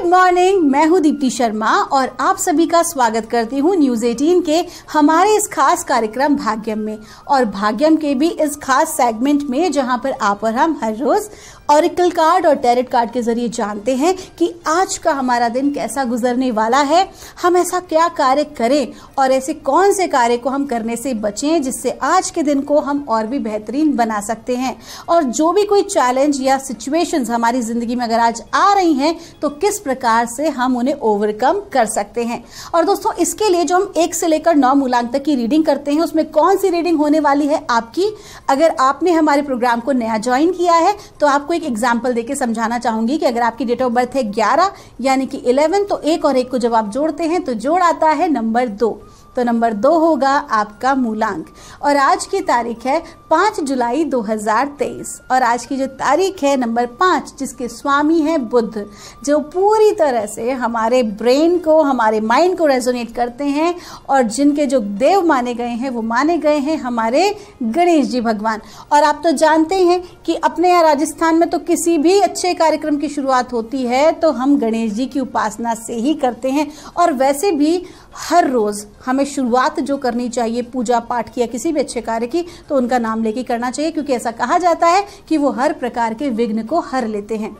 good morning मैं हूं दीप्ति शर्मा और आप सभी का स्वागत करती हूं न्यूज 18 के हमारे इस खास कार्यक्रम भाग्यम में और भाग्यम के भी इस खास सेगमेंट में जहां पर आप और हम हर रोज ऑरिकल कार्ड और टेरिट कार्ड के जरिए जानते हैं कि आज का हमारा दिन कैसा गुजरने वाला है हम ऐसा क्या कार्य करें और ऐसे कौन से कार्य को हम करने से बचें जिससे आज के दिन को हम और भी बेहतरीन बना सकते हैं और जो भी कोई चैलेंज या सिचुएशन हमारी ज़िंदगी में अगर आज आ रही हैं तो किस प्रकार से हम उन्हें ओवरकम कर सकते हैं और दोस्तों इसके लिए जो हम एक से लेकर नौ मूलांक तक की रीडिंग करते हैं उसमें कौन सी रीडिंग होने वाली है आपकी अगर आपने हमारे प्रोग्राम को नया ज्वाइन किया है तो आपको एक एग्जाम्पल देके समझाना चाहूंगी कि अगर आपकी डेट ऑफ बर्थ है ग्यारह यानी कि इलेवन तो एक और एक को जब आप जोड़ते हैं तो जोड़ आता है नंबर दो तो नंबर दो होगा आपका मूलांक और आज की तारीख है पाँच जुलाई 2023 और आज की जो तारीख है नंबर पाँच जिसके स्वामी हैं बुद्ध जो पूरी तरह से हमारे ब्रेन को हमारे माइंड को रेजोनेट करते हैं और जिनके जो देव माने गए हैं वो माने गए हैं हमारे गणेश जी भगवान और आप तो जानते हैं कि अपने यहाँ राजस्थान में तो किसी भी अच्छे कार्यक्रम की शुरुआत होती है तो हम गणेश जी की उपासना से ही करते हैं और वैसे भी हर रोज़ हमें शुरुआत जो करनी चाहिए पूजा पाठ की या किसी भी अच्छे कार्य की तो उनका नाम लेके करना चाहिए क्योंकि ऐसा कहा जाता है कि वो हर प्रकार के विघ्न को हर लेते हैं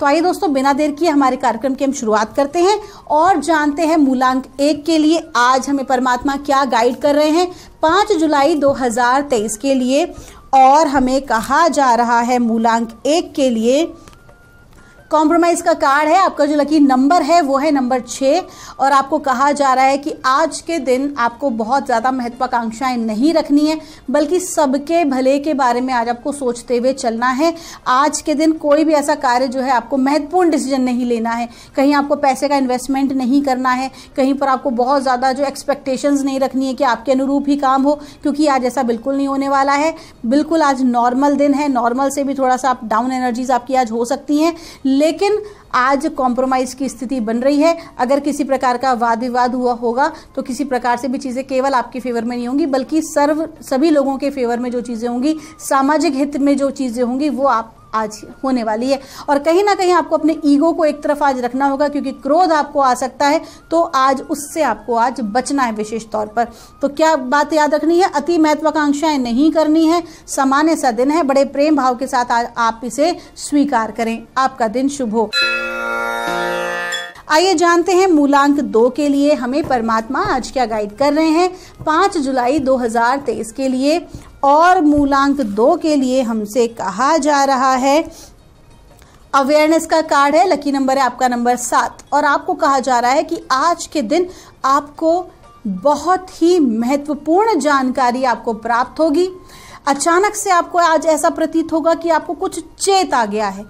तो आइए दोस्तों बिना देर किए हमारे कार्यक्रम की हम शुरुआत करते हैं और जानते हैं मूलांक एक के लिए आज हमें परमात्मा क्या गाइड कर रहे हैं पाँच जुलाई 2023 के लिए और हमें कहा जा रहा है मूलांक एक के लिए कॉम्प्रोमाइज़ का कार्ड है आपका जो लकी नंबर है वो है नंबर छः और आपको कहा जा रहा है कि आज के दिन आपको बहुत ज़्यादा महत्वाकांक्षाएं नहीं रखनी है बल्कि सबके भले के बारे में आज आपको सोचते हुए चलना है आज के दिन कोई भी ऐसा कार्य जो है आपको महत्वपूर्ण डिसीजन नहीं लेना है कहीं आपको पैसे का इन्वेस्टमेंट नहीं करना है कहीं पर आपको बहुत ज़्यादा जो एक्सपेक्टेशन नहीं रखनी है कि आपके अनुरूप ही काम हो क्योंकि आज ऐसा बिल्कुल नहीं होने वाला है बिल्कुल आज नॉर्मल दिन है नॉर्मल से भी थोड़ा सा आप डाउन एनर्जीज आपकी आज हो सकती हैं लेकिन आज कॉम्प्रोमाइज़ की स्थिति बन रही है अगर किसी प्रकार का वाद विवाद हुआ होगा तो किसी प्रकार से भी चीज़ें केवल आपके फेवर में नहीं होंगी बल्कि सर्व सभी लोगों के फेवर में जो चीज़ें होंगी सामाजिक हित में जो चीज़ें होंगी वो आप आज होने वाली है और कहीं ना कहीं आपको अपने ईगो को एक तरफ आज रखना होगा क्योंकि क्रोध आपको आ सकता है तो आज उससे आपको आज बचना है विशेष तौर पर तो क्या बात याद रखनी है अति महत्वाकांक्षाएं नहीं करनी है सामान्य सा दिन है बड़े प्रेम भाव के साथ आज आप इसे स्वीकार करें आपका दिन शुभ हो आइए जानते हैं मूलांक दो के लिए हमें परमात्मा आज क्या गाइड कर रहे हैं पांच जुलाई 2023 के लिए और मूलांक दो के लिए हमसे कहा जा रहा है अवेयरनेस का कार्ड है लकी नंबर है आपका नंबर सात और आपको कहा जा रहा है कि आज के दिन आपको बहुत ही महत्वपूर्ण जानकारी आपको प्राप्त होगी अचानक से आपको आज ऐसा प्रतीत होगा कि आपको कुछ चेत आ गया है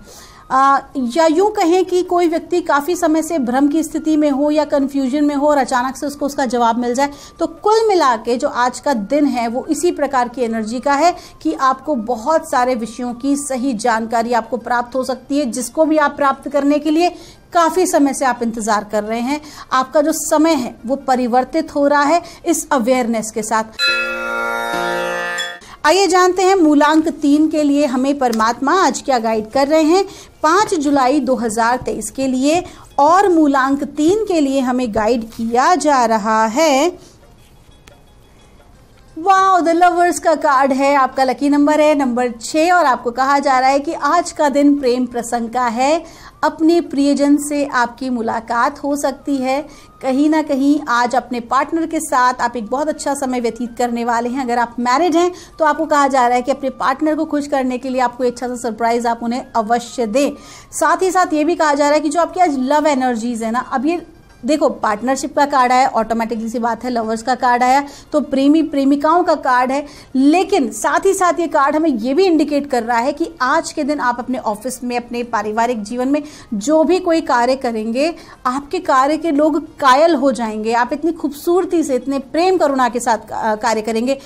आ, या यूं कहें कि कोई व्यक्ति काफ़ी समय से भ्रम की स्थिति में हो या कन्फ्यूजन में हो और अचानक से उसको उसका जवाब मिल जाए तो कुल मिला के जो आज का दिन है वो इसी प्रकार की एनर्जी का है कि आपको बहुत सारे विषयों की सही जानकारी आपको प्राप्त हो सकती है जिसको भी आप प्राप्त करने के लिए काफ़ी समय से आप इंतज़ार कर रहे हैं आपका जो समय है वो परिवर्तित हो रहा है इस अवेयरनेस के साथ आइए जानते हैं मूलांक तीन के लिए हमें परमात्मा आज क्या गाइड कर रहे हैं पाँच जुलाई 2023 के लिए और मूलांक तीन के लिए हमें गाइड किया जा रहा है वाओ द लवर्स का कार्ड है आपका लकी नंबर है नंबर छः और आपको कहा जा रहा है कि आज का दिन प्रेम प्रसंग का है अपने प्रियजन से आपकी मुलाकात हो सकती है कहीं ना कहीं आज अपने पार्टनर के साथ आप एक बहुत अच्छा समय व्यतीत करने वाले हैं अगर आप मैरिड हैं तो आपको कहा जा रहा है कि अपने पार्टनर को खुश करने के लिए आपको अच्छा सा सरप्राइज़ आप उन्हें अवश्य दें साथ ही साथ ये भी कहा जा रहा है कि जो आपकी आज लव एनर्जीज़ है ना अब ये देखो पार्टनरशिप का कार्ड आया ऑटोमेटिकली सी बात है लवर्स का कार्ड आया तो प्रेमी प्रेमिकाओं का कार्ड है लेकिन साथ ही साथ ये कार्ड हमें ये भी इंडिकेट कर रहा है कि आज के दिन आप अपने ऑफिस में अपने पारिवारिक जीवन में जो भी कोई कार्य करेंगे आपके कार्य के लोग कायल हो जाएंगे आप इतनी खूबसूरती से इतने प्रेम करुणा के साथ कार्य करेंगे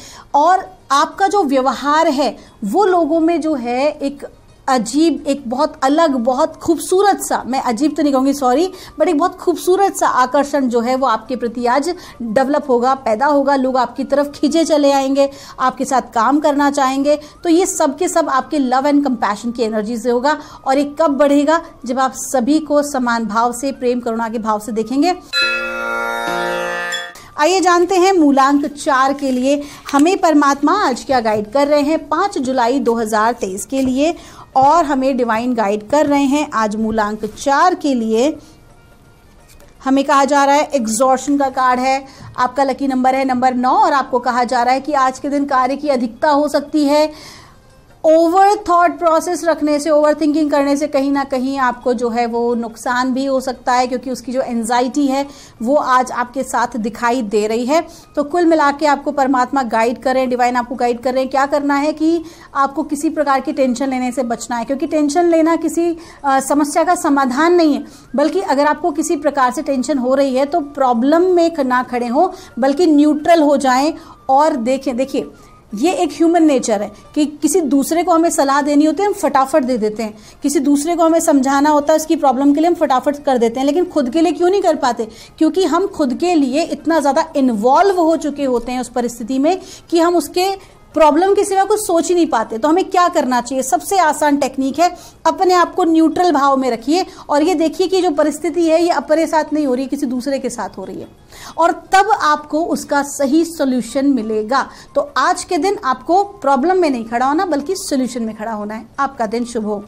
और आपका जो व्यवहार है वो लोगों में जो है एक अजीब एक बहुत अलग बहुत खूबसूरत सा मैं अजीब तो नहीं कहूँगी सॉरी बट एक बहुत खूबसूरत सा आकर्षण जो है वो आपके प्रति आज डेवलप होगा पैदा होगा लोग आपकी तरफ खींचे चले आएंगे आपके साथ काम करना चाहेंगे तो ये सब के सब आपके लव एंड कंपैशन की एनर्जी से होगा और ये कब बढ़ेगा जब आप सभी को समान भाव से प्रेम करुणा के भाव से देखेंगे आइए जानते हैं मूलांक चार के लिए हमें परमात्मा आज क्या गाइड कर रहे हैं पाँच जुलाई 2023 के लिए और हमें डिवाइन गाइड कर रहे हैं आज मूलांक चार के लिए हमें कहा जा रहा है एग्जॉर्शन का कार्ड है आपका लकी नंबर है नंबर नौ और आपको कहा जा रहा है कि आज के दिन कार्य की अधिकता हो सकती है ओवर थाट प्रोसेस रखने से ओवर थिंकिंग करने से कहीं ना कहीं आपको जो है वो नुकसान भी हो सकता है क्योंकि उसकी जो एनजाइटी है वो आज आपके साथ दिखाई दे रही है तो कुल मिला के आपको परमात्मा गाइड कर रहे हैं डिवाइन आपको गाइड कर रहे हैं क्या करना है कि आपको किसी प्रकार की टेंशन लेने से बचना है क्योंकि टेंशन लेना किसी आ, समस्या का समाधान नहीं है बल्कि अगर आपको किसी प्रकार से टेंशन हो रही है तो प्रॉब्लम में ना खड़े हों बल्कि न्यूट्रल हो जाए और देखें देखिए ये एक ह्यूमन नेचर है कि किसी दूसरे को हमें सलाह देनी होती है हम फटाफट दे देते हैं किसी दूसरे को हमें समझाना होता है उसकी प्रॉब्लम के लिए हम फटाफट कर देते हैं लेकिन खुद के लिए क्यों नहीं कर पाते क्योंकि हम खुद के लिए इतना ज़्यादा इन्वॉल्व हो चुके होते हैं उस परिस्थिति में कि हम उसके प्रॉब्लम के सिवा कुछ सोच ही नहीं पाते तो हमें क्या करना चाहिए सबसे आसान टेक्निक है अपने आप को न्यूट्रल भाव में रखिए और ये देखिए कि जो परिस्थिति है ये अपने साथ नहीं हो रही किसी दूसरे के साथ हो रही है और तब आपको उसका सही सोल्यूशन मिलेगा तो आज के दिन आपको प्रॉब्लम में नहीं खड़ा होना बल्कि सोल्यूशन में खड़ा होना है आपका दिन शुभ हो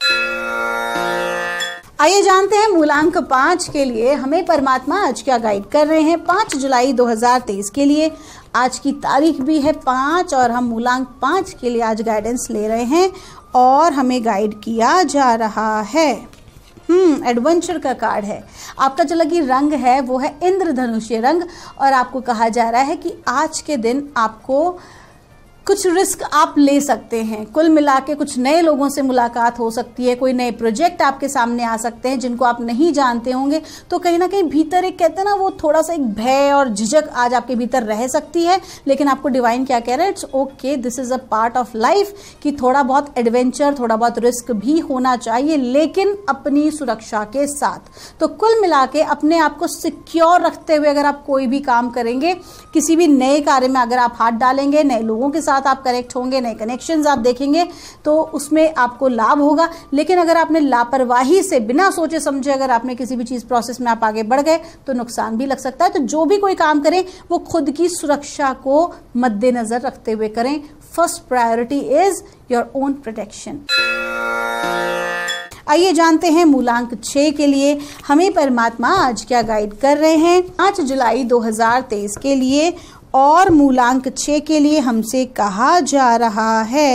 आइए जानते हैं मूलांक पाँच के लिए हमें परमात्मा आज क्या गाइड कर रहे हैं पाँच जुलाई 2023 के लिए आज की तारीख भी है पाँच और हम मूलांक पाँच के लिए आज गाइडेंस ले रहे हैं और हमें गाइड किया जा रहा है हम्म एडवेंचर का कार्ड है आपका जो लगी रंग है वो है इंद्रधनुष्य रंग और आपको कहा जा रहा है कि आज के दिन आपको कुछ रिस्क आप ले सकते हैं कुल मिला के कुछ नए लोगों से मुलाकात हो सकती है कोई नए प्रोजेक्ट आपके सामने आ सकते हैं जिनको आप नहीं जानते होंगे तो कहीं ना कहीं भीतर एक कहते हैं ना वो थोड़ा सा एक भय और झिझक आज आपके भीतर रह सकती है लेकिन आपको डिवाइन क्या कह रहा है it's okay this is a part of life कि थोड़ा बहुत एडवेंचर थोड़ा बहुत रिस्क भी होना चाहिए लेकिन अपनी सुरक्षा के साथ तो कुल मिला के अपने आप को सिक्योर रखते हुए अगर आप कोई भी काम करेंगे किसी भी नए कार्य में अगर आप हाथ डालेंगे नए लोगों के साथ साथ आप करेक्ट होंगे नए कनेक्शन आप देखेंगे तो उसमें आपको लाभ होगा लेकिन अगर आपने लापरवाही से बिना सोचे समझे अगर आपने किसी भी चीज़ प्रोसेस में आप आगे बढ़ गए तो नुकसान भी लग सकता है तो जो भी कोई काम करें वो खुद की सुरक्षा को मद्देनजर रखते हुए करें first priority is your own protection आइए जानते हैं मूलांक छः के लिए हमें परमात्मा आज क्या गाइड कर रहे हैं पाँच जुलाई 2023 के लिए और मूलांक छः के लिए हमसे कहा जा रहा है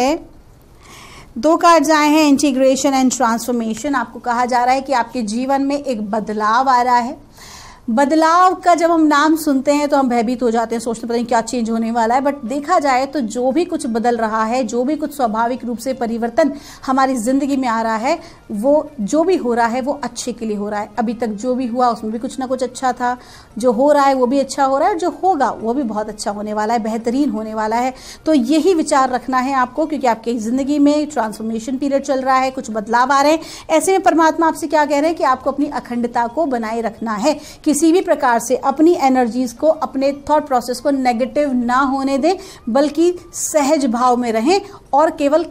दो कार्ड आए हैं इंटीग्रेशन एंड ट्रांसफॉर्मेशन आपको कहा जा रहा है कि आपके जीवन में एक बदलाव आ रहा है बदलाव का जब हम नाम सुनते हैं तो हम भयभीत हो जाते हैं सोचते पता नहीं क्या चेंज होने वाला है बट देखा जाए तो जो भी कुछ बदल रहा है जो भी कुछ स्वाभाविक रूप से परिवर्तन हमारी ज़िंदगी में आ रहा है वो जो भी हो रहा है वो अच्छे के लिए हो रहा है अभी तक जो भी हुआ उसमें भी कुछ ना कुछ अच्छा था जो हो रहा है वो भी अच्छा हो रहा है जो होगा वो भी बहुत अच्छा होने वाला है बेहतरीन होने वाला है तो यही विचार रखना है आपको क्योंकि आपकी ज़िंदगी में ट्रांसफॉर्मेशन पीरियड चल रहा है कुछ बदलाव आ रहे हैं ऐसे में परमात्मा आपसे क्या कह रहे हैं कि आपको अपनी अखंडता को बनाए रखना है कि किसी भी प्रकार से अपनी एनर्जीज को अपने थॉट प्रोसेस को नेगेटिव ना होने दें बल्कि सहज भाव में रहें और केवल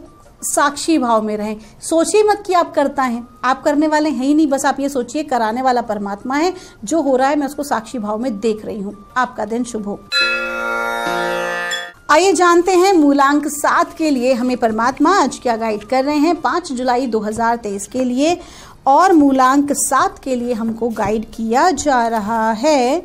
साक्षी भाव में रहें सोचिए मत कि आप करता है आप करने वाले हैं ही नहीं बस आप ये सोचिए कराने वाला परमात्मा है जो हो रहा है मैं उसको साक्षी भाव में देख रही हूँ आपका दिन शुभ हो आइए जानते हैं मूलांक सात के लिए हमें परमात्मा आज क्या गाइड कर रहे हैं पांच जुलाई 2023 के लिए और मूलांक सात के लिए हमको गाइड किया जा रहा है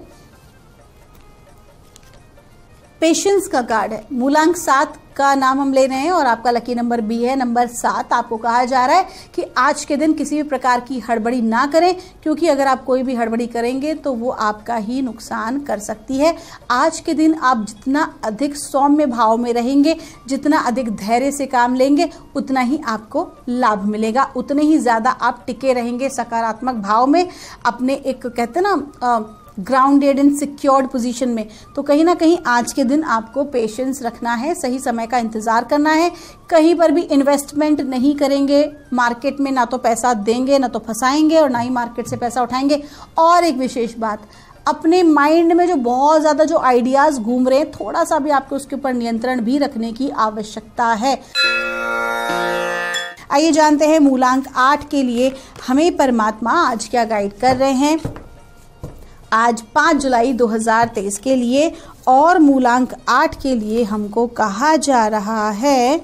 पेशेंस का गार्ड है मूलांक सात का नाम हम ले रहे हैं और आपका लकी नंबर बी है नंबर सात आपको कहा जा रहा है कि आज के दिन किसी भी प्रकार की हड़बड़ी ना करें क्योंकि अगर आप कोई भी हड़बड़ी करेंगे तो वो आपका ही नुकसान कर सकती है आज के दिन आप जितना अधिक सौम्य भाव में रहेंगे जितना अधिक धैर्य से काम लेंगे उतना ही आपको लाभ मिलेगा उतने ही ज़्यादा आप टिके रहेंगे सकारात्मक भाव में अपने एक कहते ना ग्राउंडेड एंड सिक्योर्ड पोजीशन में तो कहीं ना कहीं आज के दिन आपको पेशेंस रखना है सही समय का इंतज़ार करना है कहीं पर भी इन्वेस्टमेंट नहीं करेंगे मार्केट में ना तो पैसा देंगे ना तो फंसाएंगे और ना ही मार्केट से पैसा उठाएंगे और एक विशेष बात अपने माइंड में जो बहुत ज़्यादा जो आइडियाज़ घूम रहे हैं थोड़ा सा भी आपको उसके ऊपर नियंत्रण भी रखने की आवश्यकता है आइए जानते हैं मूलांक आठ के लिए हमें परमात्मा आज क्या गाइड कर रहे हैं आज 5 जुलाई 2023 के लिए और मूलांक 8 के लिए हमको कहा जा रहा है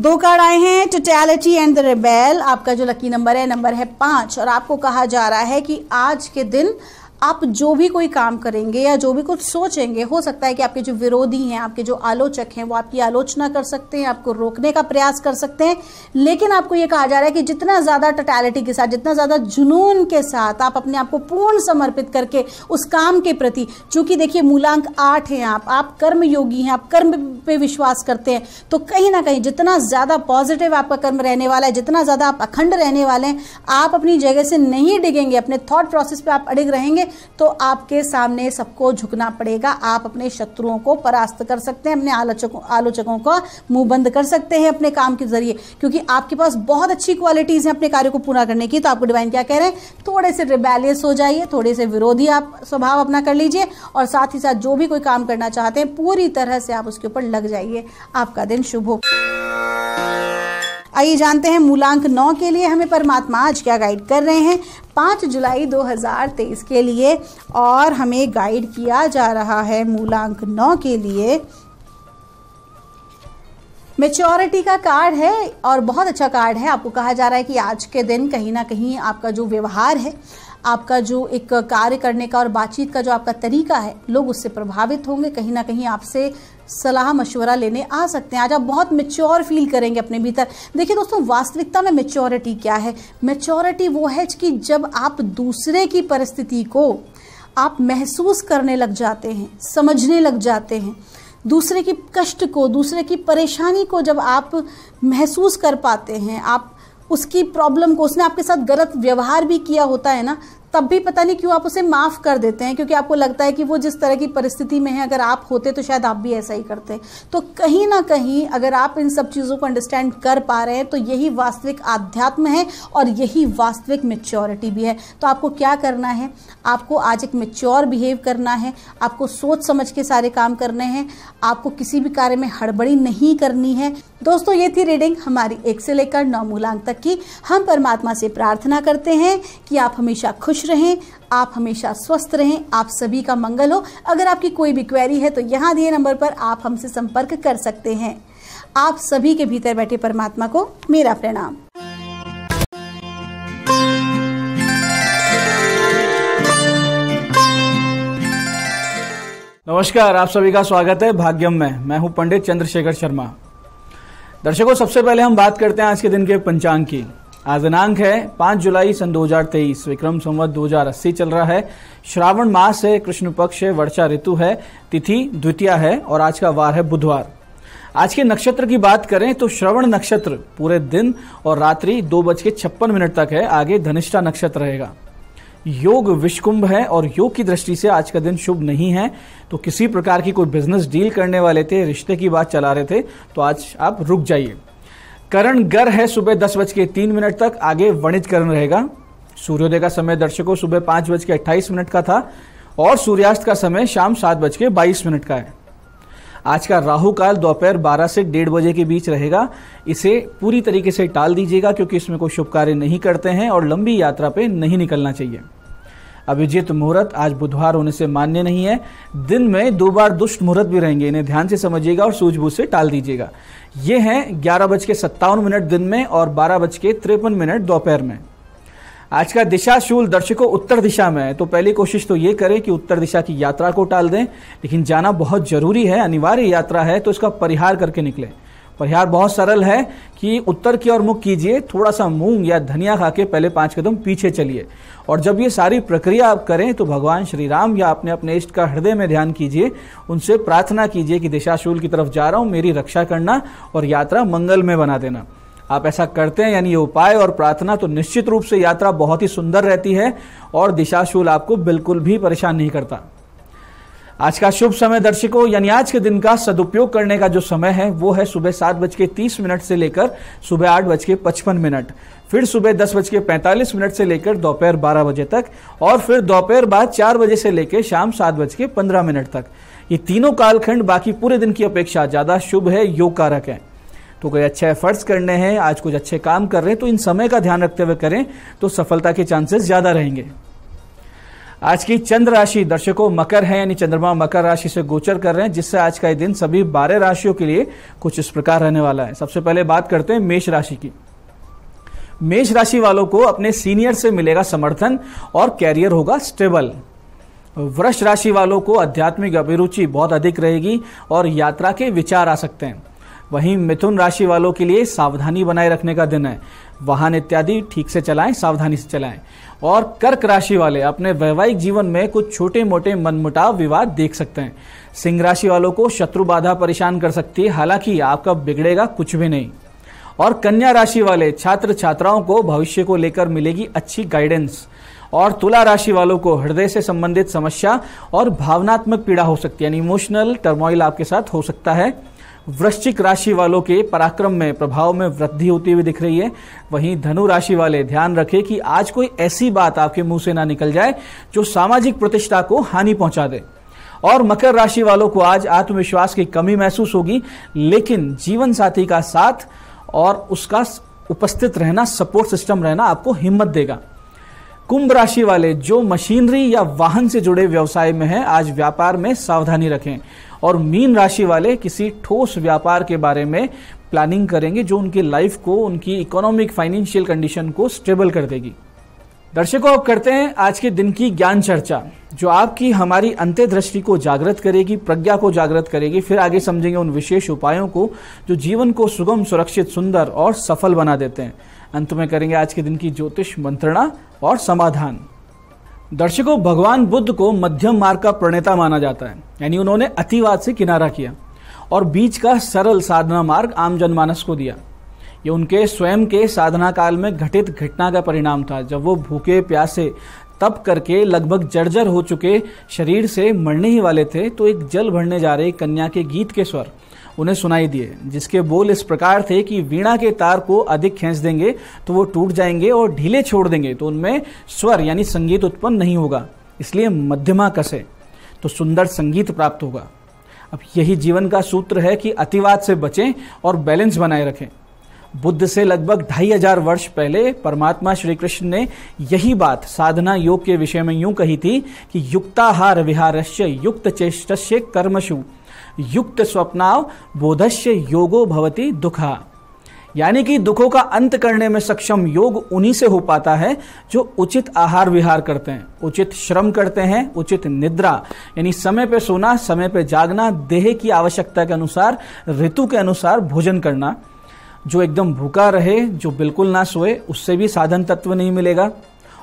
दो कार्ड आए हैं टोटैलिटी एंड द रेबेल आपका जो लकी नंबर है नंबर है पांच और आपको कहा जा रहा है कि आज के दिन आप जो भी कोई काम करेंगे या जो भी कुछ सोचेंगे हो सकता है कि आपके जो विरोधी हैं आपके जो आलोचक हैं वो आपकी आलोचना कर सकते हैं आपको रोकने का प्रयास कर सकते हैं लेकिन आपको ये कहा जा रहा है कि जितना ज़्यादा टटैलिटी के साथ जितना ज़्यादा जुनून के साथ आप अपने आप को पूर्ण समर्पित करके उस काम के प्रति चूंकि देखिए मूलांक आठ हैं आप आप कर्मयोगी हैं आप कर्म पे विश्वास करते हैं तो कहीं ना कहीं जितना ज़्यादा पॉजिटिव आपका कर्म रहने वाला है जितना ज़्यादा आप अखंड रहने वाले हैं आप अपनी जगह से नहीं डिगेंगे अपने थॉट प्रोसेस पर आप अड़िग रहेंगे तो आपके सामने सबको झुकना पड़ेगा आप अपने शत्रुओं को परास्त कर सकते हैं अपने आलोचकों आलोचकों का मुंह बंद कर सकते हैं अपने काम के जरिए क्योंकि आपके पास बहुत अच्छी क्वालिटीज हैं अपने कार्य को पूरा करने की तो आपको डिवाइन क्या कह रहे हैं थोड़े से रिबैलियस हो जाइए थोड़े से विरोधी आप स्वभाव अपना कर लीजिए और साथ ही साथ जो भी कोई काम करना चाहते हैं पूरी तरह से आप उसके ऊपर लग जाइए आपका दिन शुभ हो आइए जानते हैं मूलांक नौ के लिए हमें परमात्मा आज क्या गाइड कर रहे हैं पाँच जुलाई 2023 के लिए और हमें गाइड किया जा रहा है मूलांक नौ के लिए मेच्योरिटी का कार्ड है और बहुत अच्छा कार्ड है आपको कहा जा रहा है कि आज के दिन कहीं ना कहीं आपका जो व्यवहार है आपका जो एक कार्य करने का और बातचीत का जो आपका तरीका है लोग उससे प्रभावित होंगे कहीं ना कहीं आपसे सलाह मशवरा लेने आ सकते हैं आज आप बहुत मेच्योर फील करेंगे अपने भीतर देखिए दोस्तों वास्तविकता में मेच्योरिटी क्या है मेच्योरिटी वो है कि जब आप दूसरे की परिस्थिति को आप महसूस करने लग जाते हैं समझने लग जाते हैं दूसरे की कष्ट को दूसरे की परेशानी को जब आप महसूस कर पाते हैं आप उसकी प्रॉब्लम को उसने आपके साथ गलत व्यवहार भी किया होता है ना तब भी पता नहीं क्यों आप उसे माफ़ कर देते हैं क्योंकि आपको लगता है कि वो जिस तरह की परिस्थिति में है अगर आप होते तो शायद आप भी ऐसा ही करते तो कहीं ना कहीं अगर आप इन सब चीज़ों को अंडरस्टैंड कर पा रहे हैं तो यही वास्तविक आध्यात्म है और यही वास्तविक मेच्योरिटी भी है तो आपको क्या करना है आपको आज एक मेच्योर बिहेव करना है आपको सोच समझ के सारे काम करने हैं आपको किसी भी कार्य में हड़बड़ी नहीं करनी है दोस्तों ये थी रीडिंग हमारी एक से लेकर नौ मूलांक तक की हम परमात्मा से प्रार्थना करते हैं कि आप हमेशा खुश खुश रहें आप हमेशा स्वस्थ रहें आप सभी का मंगल हो अगर आपकी कोई भी क्वेरी है तो यहाँ दिए नंबर पर आप हमसे संपर्क कर सकते हैं आप सभी के भीतर बैठे परमात्मा को मेरा प्रणाम नमस्कार आप सभी का स्वागत है भाग्यम में मैं हूं पंडित चंद्रशेखर शर्मा दर्शकों सबसे पहले हम बात करते हैं आज के दिन के पंचांग की आज दिनांक है 5 जुलाई सन 2023 विक्रम संवत 2080 चल रहा है श्रावण मास है कृष्ण पक्ष है वर्षा ऋतु है तिथि द्वितीय है और आज का वार है बुधवार आज के नक्षत्र की बात करें तो श्रवण नक्षत्र पूरे दिन और रात्रि दो बज के छप्पन मिनट तक है आगे धनिष्ठा नक्षत्र रहेगा योग विश्वकुंभ है और योग की दृष्टि से आज का दिन शुभ नहीं है तो किसी प्रकार की कोई बिजनेस डील करने वाले थे रिश्ते की बात चला रहे थे तो आज आप रुक जाइए करण गर है सुबह दस बज के तीन मिनट तक आगे वणिज करण रहेगा सूर्योदय का समय दर्शकों सुबह पांच बज के अट्ठाईस मिनट का था और सूर्यास्त का समय शाम सात बज के बाईस मिनट का है आज का राहु काल दोपहर बारह से डेढ़ बजे के बीच रहेगा इसे पूरी तरीके से टाल दीजिएगा क्योंकि इसमें कोई शुभ कार्य नहीं करते हैं और लंबी यात्रा पे नहीं निकलना चाहिए अभिजीत मुहूर्त आज बुधवार होने से मान्य नहीं है दिन में दो बार दुष्ट मुहूर्त भी रहेंगे इन्हें ध्यान से समझिएगा और सूझबूझ से टाल दीजिएगा ये हैं ग्यारह बज के सत्तावन मिनट दिन में और बारह बज के तिरपन मिनट दोपहर में आज का दिशा शूल दर्शकों उत्तर दिशा में है तो पहली कोशिश तो ये करें कि उत्तर दिशा की यात्रा को टाल दें लेकिन जाना बहुत जरूरी है अनिवार्य यात्रा है तो इसका परिहार करके निकलें परिहार बहुत सरल है कि उत्तर की ओर मुख कीजिए थोड़ा सा मूंग या धनिया खा के पहले पांच कदम पीछे चलिए और जब ये सारी प्रक्रिया आप करें तो भगवान श्री राम या अपने अपने इष्ट का हृदय में ध्यान कीजिए उनसे प्रार्थना कीजिए कि दिशाशूल की तरफ जा रहा हूँ मेरी रक्षा करना और यात्रा मंगल में बना देना आप ऐसा करते हैं यानी ये उपाय और प्रार्थना तो निश्चित रूप से यात्रा बहुत ही सुंदर रहती है और दिशाशूल आपको बिल्कुल भी परेशान नहीं करता आज का शुभ समय दर्शकों यानी आज के दिन का सदुपयोग करने का जो समय है वो है सुबह सात बज के तीस मिनट से लेकर सुबह आठ बज के पचपन मिनट फिर सुबह दस बज के पैंतालीस मिनट से लेकर दोपहर बारह बजे तक और फिर दोपहर बाद चार बजे से लेकर शाम सात बज के पंद्रह मिनट तक ये तीनों कालखंड बाकी पूरे दिन की अपेक्षा ज़्यादा शुभ है योग कारक है तो कोई अच्छे एफर्ट्स करने हैं आज कुछ अच्छे काम कर रहे हैं तो इन समय का ध्यान रखते हुए करें तो सफलता के चांसेस ज़्यादा रहेंगे आज की चंद्र राशि दर्शकों मकर है यानी चंद्रमा मकर राशि से गोचर कर रहे हैं जिससे आज का ये दिन सभी बारह राशियों के लिए कुछ इस प्रकार रहने वाला है सबसे पहले बात करते हैं मेष राशि की मेष राशि वालों को अपने सीनियर से मिलेगा समर्थन और कैरियर होगा स्टेबल वृक्ष राशि वालों को आध्यात्मिक अभिरुचि बहुत अधिक रहेगी और यात्रा के विचार आ सकते हैं वहीं मिथुन राशि वालों के लिए सावधानी बनाए रखने का दिन है वाहन इत्यादि ठीक से चलाएं सावधानी से चलाएं और कर्क राशि वाले अपने वैवाहिक जीवन में कुछ छोटे मोटे मनमुटाव विवाद देख सकते हैं सिंह राशि वालों को शत्रु बाधा परेशान कर सकती है हालांकि आपका बिगड़ेगा कुछ भी नहीं और कन्या राशि वाले छात्र छात्राओं को भविष्य को लेकर मिलेगी अच्छी गाइडेंस और तुला राशि वालों को हृदय से संबंधित समस्या और भावनात्मक पीड़ा हो सकती है यानी इमोशनल टर्मोइल आपके साथ हो सकता है वृश्चिक राशि वालों के पराक्रम में प्रभाव में वृद्धि होती हुई दिख रही है वहीं धनु राशि वाले ध्यान रखें कि आज कोई ऐसी बात आपके मुंह से ना निकल जाए जो सामाजिक प्रतिष्ठा को हानि पहुंचा दे और मकर राशि वालों को आज आत्मविश्वास की कमी महसूस होगी लेकिन जीवन साथी का साथ और उसका उपस्थित रहना सपोर्ट सिस्टम रहना आपको हिम्मत देगा कुंभ राशि वाले जो मशीनरी या वाहन से जुड़े व्यवसाय में हैं आज व्यापार में सावधानी रखें और मीन राशि वाले किसी ठोस व्यापार के बारे में प्लानिंग करेंगे जो उनकी लाइफ को उनकी इकोनॉमिक फाइनेंशियल कंडीशन को स्टेबल कर देगी दर्शकों अब करते हैं आज के दिन की ज्ञान चर्चा जो आपकी हमारी अंत्य दृष्टि को जागृत करेगी प्रज्ञा को जागृत करेगी फिर आगे समझेंगे उन विशेष उपायों को जो जीवन को सुगम सुरक्षित सुंदर और सफल बना देते हैं अंत में करेंगे आज के दिन की ज्योतिष मंत्रणा और समाधान दर्शकों भगवान बुद्ध को मध्यम मार्ग का प्रणेता माना जाता है यानी उन्होंने अतिवाद से किनारा किया और बीच का सरल साधना मार्ग आम जनमानस को दिया ये उनके स्वयं के साधना काल में घटित घटना का परिणाम था जब वो भूखे प्यासे तप करके लगभग जर्जर हो चुके शरीर से मरने ही वाले थे तो एक जल भरने जा रहे कन्या के गीत के स्वर उन्हें सुनाई दिए जिसके बोल इस प्रकार थे कि वीणा के तार को अधिक खींच देंगे तो वो टूट जाएंगे और ढीले छोड़ देंगे तो उनमें स्वर यानी संगीत उत्पन्न नहीं होगा इसलिए मध्यमा कसे तो सुंदर संगीत प्राप्त होगा अब यही जीवन का सूत्र है कि अतिवाद से बचें और बैलेंस बनाए रखें बुद्ध से लगभग ढाई हजार वर्ष पहले परमात्मा श्री कृष्ण ने यही बात साधना योग के विषय में यूं कही थी कि युक्ताहार विहारश्य युक्त चेष्ट कर्मशु युक्त स्वप्नाव बोधस्य योगो भवति दुखा यानी कि दुखों का अंत करने में सक्षम योग उन्हीं से हो पाता है जो उचित आहार विहार करते हैं उचित श्रम करते हैं उचित निद्रा यानी समय पे सोना समय पे जागना देह की आवश्यकता के अनुसार ऋतु के अनुसार भोजन करना जो एकदम भूखा रहे जो बिल्कुल ना सोए उससे भी साधन तत्व नहीं मिलेगा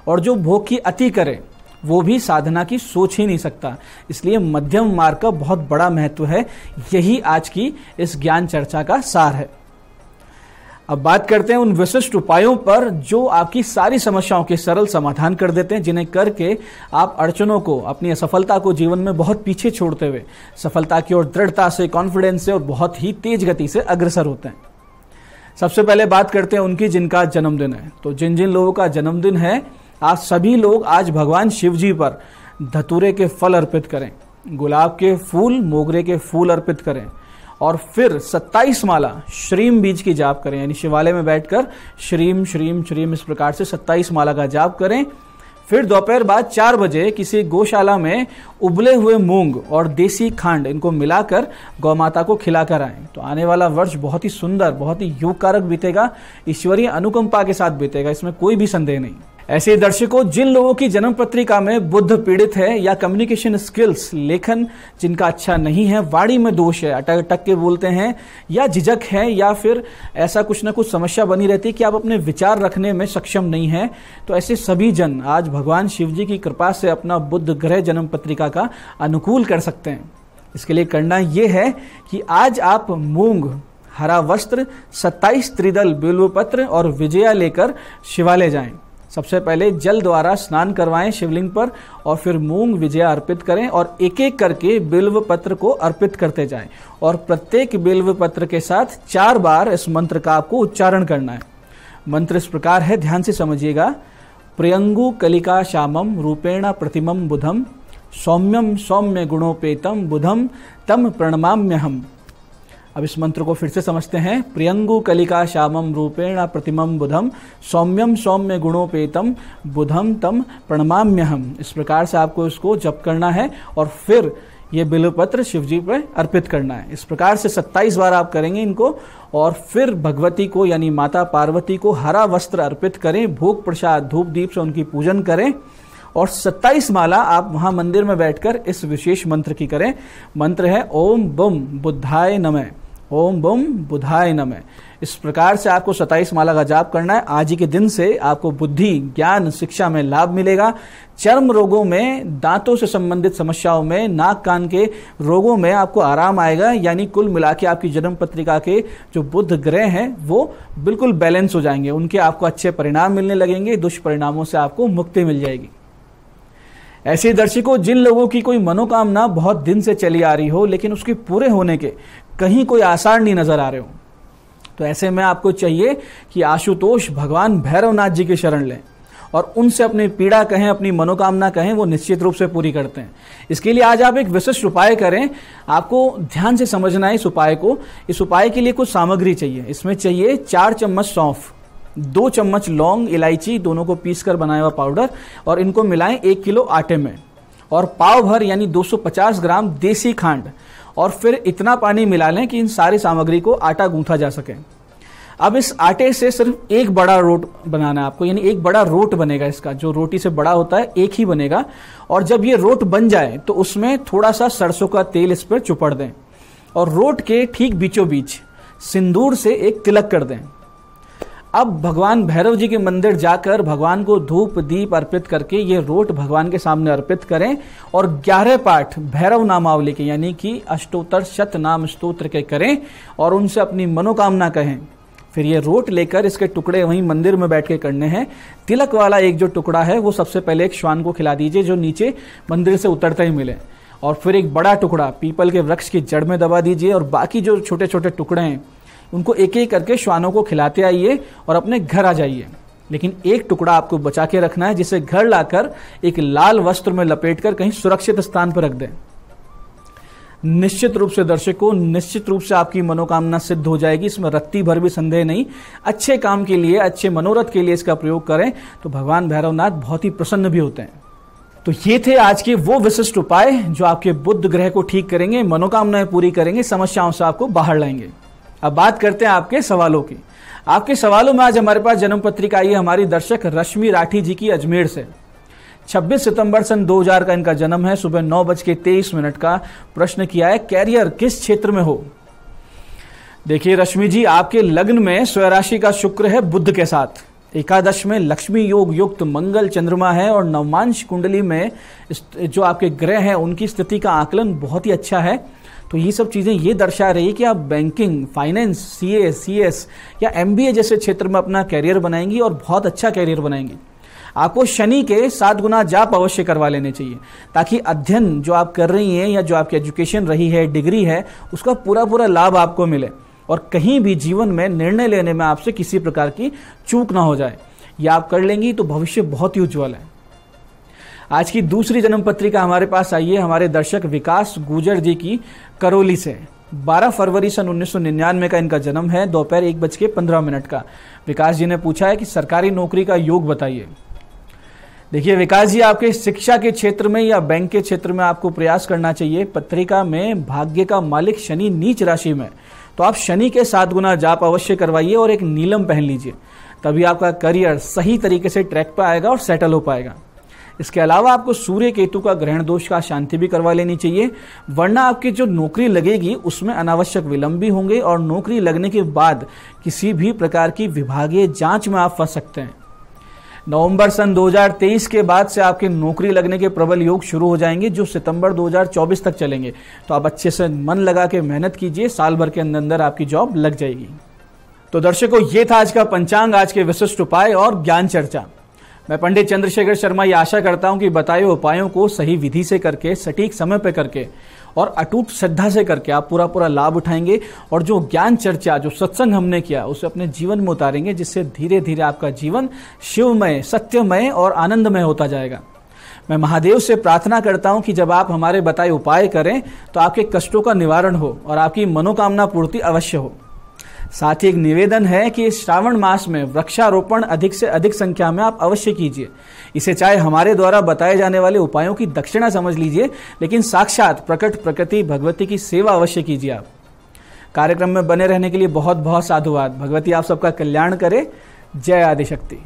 और जो भोग की अति करे वो भी साधना की सोच ही नहीं सकता इसलिए मध्यम मार्ग का बहुत बड़ा महत्व है यही आज की इस ज्ञान चर्चा का सार है अब बात करते हैं उन विशिष्ट उपायों पर जो आपकी सारी समस्याओं के सरल समाधान कर देते हैं जिन्हें करके आप अड़चनों को अपनी असफलता को जीवन में बहुत पीछे छोड़ते हुए सफलता की ओर दृढ़ता से कॉन्फिडेंस से और बहुत ही तेज गति से अग्रसर होते हैं सबसे पहले बात करते हैं उनकी जिनका जन्मदिन है तो जिन जिन लोगों का जन्मदिन है आज सभी लोग आज भगवान शिव जी पर धतूरे के फल अर्पित करें गुलाब के फूल मोगरे के फूल अर्पित करें और फिर 27 माला श्रीम बीज की जाप करें यानी शिवालय में बैठकर श्रीम श्रीम श्रीम इस प्रकार से 27 माला का जाप करें फिर दोपहर बाद चार बजे किसी गौशाला में उबले हुए मूंग और देसी खांड इनको मिलाकर गौ माता को खिलाकर आए तो आने वाला वर्ष बहुत ही सुंदर बहुत ही योगकारक बीतेगा ईश्वरीय अनुकंपा के साथ बीतेगा इसमें कोई भी संदेह नहीं ऐसे दर्शकों जिन लोगों की जन्म पत्रिका में बुद्ध पीड़ित है या कम्युनिकेशन स्किल्स लेखन जिनका अच्छा नहीं है वाणी में दोष है अटक अटक के बोलते हैं या झिझक है या फिर ऐसा कुछ ना कुछ समस्या बनी रहती है कि आप अपने विचार रखने में सक्षम नहीं है तो ऐसे सभी जन आज भगवान शिव जी की कृपा से अपना बुद्ध ग्रह जन्म पत्रिका का अनुकूल कर सकते हैं इसके लिए करना ये है कि आज आप मूंग हरा वस्त्र सत्ताईस त्रिदल बिल्व पत्र और विजया लेकर शिवालय जाएं सबसे पहले जल द्वारा स्नान करवाएं शिवलिंग पर और फिर मूंग विजय अर्पित करें और एक एक करके बिल्व पत्र को अर्पित करते जाएं और प्रत्येक बिल्व पत्र के साथ चार बार इस मंत्र का आपको उच्चारण करना है मंत्र इस प्रकार है ध्यान से समझिएगा प्रियंगु कलिका श्यामम रूपेण प्रतिमम बुधम सौम्यम सौम्य गुणोपेतम बुधम तम प्रणमाम्य हम अब इस मंत्र को फिर से समझते हैं प्रियंगु कलिका श्यामम रूपेण प्रतिमम बुधम सौम्यम सौम्य गुणोपेतम बुधम तम प्रणमाम्यहम इस प्रकार से आपको इसको जप करना है और फिर ये बिलपत्र शिव जी पर अर्पित करना है इस प्रकार से 27 बार आप करेंगे इनको और फिर भगवती को यानी माता पार्वती को हरा वस्त्र अर्पित करें भोग प्रसाद धूप दीप से उनकी पूजन करें और 27 माला आप वहां मंदिर में बैठकर इस विशेष मंत्र की करें मंत्र है ओम बुम बुद्धाय नमः ओम बम बुधाय नम इस प्रकार से आपको सताइस माला का जाप करना है आज ही के दिन से आपको बुद्धि ज्ञान शिक्षा में लाभ मिलेगा चर्म रोगों में दांतों से संबंधित समस्याओं में नाक कान के रोगों में आपको आराम आएगा यानी कुल मिला के आपकी जन्म पत्रिका के जो बुद्ध ग्रह हैं वो बिल्कुल बैलेंस हो जाएंगे उनके आपको अच्छे परिणाम मिलने लगेंगे दुष्परिणामों से आपको मुक्ति मिल जाएगी ऐसे दर्शकों जिन लोगों की कोई मनोकामना बहुत दिन से चली आ रही हो लेकिन उसके पूरे होने के कहीं कोई आसार नहीं नजर आ रहे हो तो ऐसे में आपको चाहिए कि आशुतोष भगवान भैरवनाथ जी के शरण लें और उनसे अपनी पीड़ा कहें अपनी मनोकामना कहें वो निश्चित रूप से पूरी करते हैं इसके लिए आज आप एक विशिष्ट उपाय करें आपको ध्यान से समझना है इस उपाय को इस उपाय के लिए कुछ सामग्री चाहिए इसमें चाहिए चार चम्मच सौंफ दो चम्मच लौंग इलायची दोनों को पीस कर बनाया हुआ पाउडर और इनको मिलाएं एक किलो आटे में और पाव भर यानी 250 ग्राम देसी खांड और फिर इतना पानी मिला लें कि इन सारी सामग्री को आटा गूंथा जा सके अब इस आटे से सिर्फ एक बड़ा रोट बनाना है आपको यानी एक बड़ा रोट बनेगा इसका जो रोटी से बड़ा होता है एक ही बनेगा और जब ये रोट बन जाए तो उसमें थोड़ा सा सरसों का तेल इस पर चुपड़ दें और रोट के ठीक बीचों बीच सिंदूर से एक तिलक कर दें अब भगवान भैरव जी के मंदिर जाकर भगवान को धूप दीप अर्पित करके ये रोट भगवान के सामने अर्पित करें और ग्यारह पाठ भैरव नामावली के यानी कि अष्टोत्तर शत नाम स्त्रोत्र के करें और उनसे अपनी मनोकामना कहें फिर ये रोट लेकर इसके टुकड़े वहीं मंदिर में बैठ के करने हैं तिलक वाला एक जो टुकड़ा है वो सबसे पहले एक श्वान को खिला दीजिए जो नीचे मंदिर से उतरते ही मिले और फिर एक बड़ा टुकड़ा पीपल के वृक्ष की जड़ में दबा दीजिए और बाकी जो छोटे छोटे टुकड़े हैं उनको एक एक करके श्वानों को खिलाते आइए और अपने घर आ जाइए लेकिन एक टुकड़ा आपको बचा के रखना है जिसे घर लाकर एक लाल वस्त्र में लपेट कर कहीं सुरक्षित स्थान पर रख दें निश्चित रूप से दर्शकों निश्चित रूप से आपकी मनोकामना सिद्ध हो जाएगी इसमें रत्ती भर भी संदेह नहीं अच्छे काम के लिए अच्छे मनोरथ के लिए इसका प्रयोग करें तो भगवान भैरवनाथ बहुत ही प्रसन्न भी होते हैं तो ये थे आज के वो विशिष्ट उपाय जो आपके बुद्ध ग्रह को ठीक करेंगे मनोकामनाएं पूरी करेंगे समस्याओं से आपको बाहर लाएंगे अब बात करते हैं आपके सवालों की आपके सवालों में आज हमारे पास जन्म पत्रिका आई है हमारी दर्शक रश्मि राठी जी की अजमेर से 26 सितंबर सन 2000 का इनका जन्म है सुबह नौ बज के तेईस मिनट का प्रश्न किया है कैरियर किस क्षेत्र में हो देखिए रश्मि जी आपके लग्न में स्वराशि का शुक्र है बुद्ध के साथ एकादश में लक्ष्मी योग युक्त मंगल चंद्रमा है और नवमांश कुंडली में जो आपके ग्रह हैं उनकी स्थिति का आकलन बहुत ही अच्छा है तो ये सब चीज़ें ये दर्शा रही है कि आप banking finance C A C S या एम बी ए जैसे क्षेत्र में अपना कैरियर बनाएंगी और बहुत अच्छा कैरियर बनाएंगी आपको शनि के सात गुना जाप अवश्य करवा लेने चाहिए ताकि अध्ययन जो आप कर रही हैं या जो आपकी एजुकेशन रही है डिग्री है उसका पूरा पूरा लाभ आपको मिले और कहीं भी जीवन में निर्णय लेने में आपसे किसी प्रकार की चूक ना हो जाए या आप कर लेंगी तो भविष्य बहुत ही उज्ज्वल है आज की दूसरी जन्म पत्रिका हमारे पास आई है हमारे दर्शक विकास गुजर जी की करौली से 12 फरवरी सन 1999 का इनका जन्म है दोपहर एक बज के पंद्रह मिनट का विकास जी ने पूछा है कि सरकारी नौकरी का योग बताइए देखिए विकास जी आपके शिक्षा के क्षेत्र में या बैंक के क्षेत्र में आपको प्रयास करना चाहिए पत्रिका में भाग्य का मालिक शनि नीच राशि में तो आप शनि के सात गुना जाप अवश्य करवाइए और एक नीलम पहन लीजिए तभी आपका करियर सही तरीके से ट्रैक पर आएगा और सेटल हो पाएगा इसके अलावा आपको सूर्य केतु का ग्रहण दोष का शांति भी करवा लेनी चाहिए वरना आपकी जो नौकरी लगेगी उसमें अनावश्यक विलंब भी होंगे और नौकरी लगने के बाद किसी भी प्रकार की विभागीय जांच में आप फंस सकते हैं नवंबर सन 2023 के बाद से आपके नौकरी लगने के प्रबल योग शुरू हो जाएंगे जो सितंबर 2024 तक चलेंगे तो आप अच्छे से मन लगा के मेहनत कीजिए साल भर के अंदर अंदर आपकी जॉब लग जाएगी तो दर्शकों ये था आज का पंचांग आज के विशिष्ट उपाय और ज्ञान चर्चा मैं पंडित चंद्रशेखर शर्मा ये आशा करता हूं कि बताए उपायों को सही विधि से करके सटीक समय पर करके और अटूट श्रद्धा से करके आप पूरा पूरा लाभ उठाएंगे और जो ज्ञान चर्चा जो सत्संग हमने किया उसे अपने जीवन में उतारेंगे जिससे धीरे धीरे आपका जीवन शिवमय सत्यमय और आनंदमय होता जाएगा मैं महादेव से प्रार्थना करता हूं कि जब आप हमारे बताए उपाय करें तो आपके कष्टों का निवारण हो और आपकी मनोकामना पूर्ति अवश्य हो साथ ही एक निवेदन है कि श्रावण मास में वृक्षारोपण अधिक से अधिक संख्या में आप अवश्य कीजिए इसे चाहे हमारे द्वारा बताए जाने वाले उपायों की दक्षिणा समझ लीजिए लेकिन साक्षात प्रकट प्रकृति भगवती की सेवा अवश्य कीजिए आप कार्यक्रम में बने रहने के लिए बहुत बहुत साधुवाद भगवती आप सबका कल्याण करे जय आदिशक्ति